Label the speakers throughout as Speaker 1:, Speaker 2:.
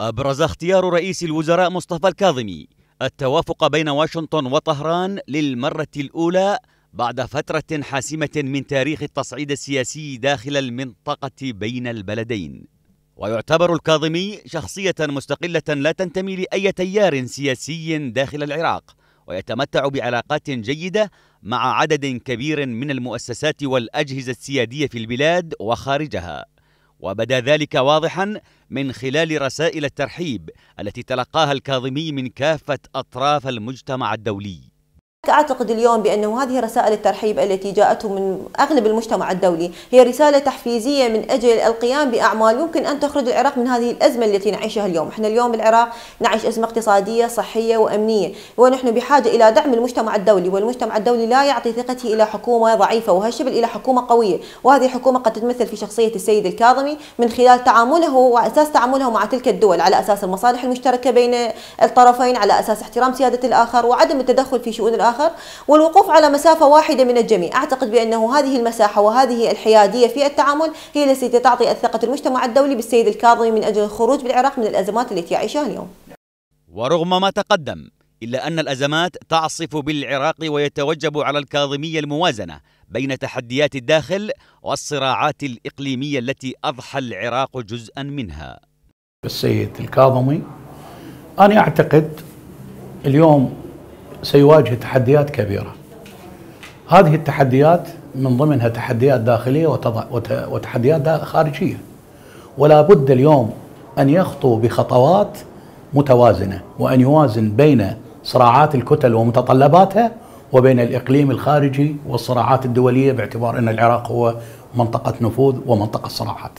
Speaker 1: أبرز اختيار رئيس الوزراء مصطفى الكاظمي التوافق بين واشنطن وطهران للمرة الأولى بعد فترة حاسمة من تاريخ التصعيد السياسي داخل المنطقة بين البلدين ويعتبر الكاظمي شخصية مستقلة لا تنتمي لأي تيار سياسي داخل العراق ويتمتع بعلاقات جيدة مع عدد كبير من المؤسسات والأجهزة السيادية في البلاد وخارجها وبدا ذلك واضحا من خلال رسائل الترحيب التي تلقاها الكاظمي من كافه اطراف المجتمع الدولي
Speaker 2: أعتقد اليوم بأنه هذه رسائل الترحيب التي جاءته من أغلب المجتمع الدولي هي رسالة تحفيزية من أجل القيام بأعمال يمكن أن تخرج العراق من هذه الأزمة التي نعيشها اليوم إحنا اليوم العراق نعيش أزمة اقتصادية صحية وأمنية ونحن بحاجة إلى دعم المجتمع الدولي والمجتمع الدولي لا يعطي ثقته إلى حكومة ضعيفة وهالشبل إلى حكومة قوية وهذه حكومة قد تتمثل في شخصية السيد الكاظمي من خلال تعامله وأساس تعامله مع تلك الدول على أساس المصالح المشتركة بين الطرفين على أساس احترام سيادة الآخر وعدم التدخل في شؤون الآخر الآخر والوقوف على مسافة واحدة من الجميع أعتقد بأنه هذه المساحة وهذه الحيادية في التعامل هي التي تعطي الثقة المجتمع الدولي بالسيد الكاظمي من أجل الخروج بالعراق من الأزمات التي يعيشها اليوم
Speaker 1: ورغم ما تقدم إلا أن الأزمات تعصف بالعراق ويتوجب على الكاظمية الموازنة بين تحديات الداخل والصراعات الإقليمية التي أضحى العراق جزءا منها
Speaker 3: السيد الكاظمي أنا أعتقد اليوم سيواجه تحديات كبيرة هذه التحديات من ضمنها تحديات داخلية وتحديات خارجية ولا بد اليوم أن يخطو بخطوات متوازنة وأن يوازن بين صراعات الكتل ومتطلباتها وبين الإقليم الخارجي والصراعات الدولية باعتبار أن العراق هو منطقة نفوذ ومنطقة صراعات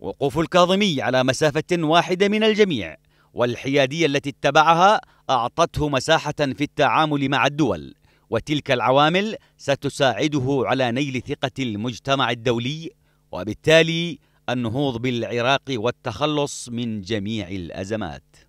Speaker 1: وقوف الكاظمي على مسافة واحدة من الجميع والحيادية التي اتبعها أعطته مساحة في التعامل مع الدول وتلك العوامل ستساعده على نيل ثقة المجتمع الدولي وبالتالي النهوض بالعراق والتخلص من جميع الأزمات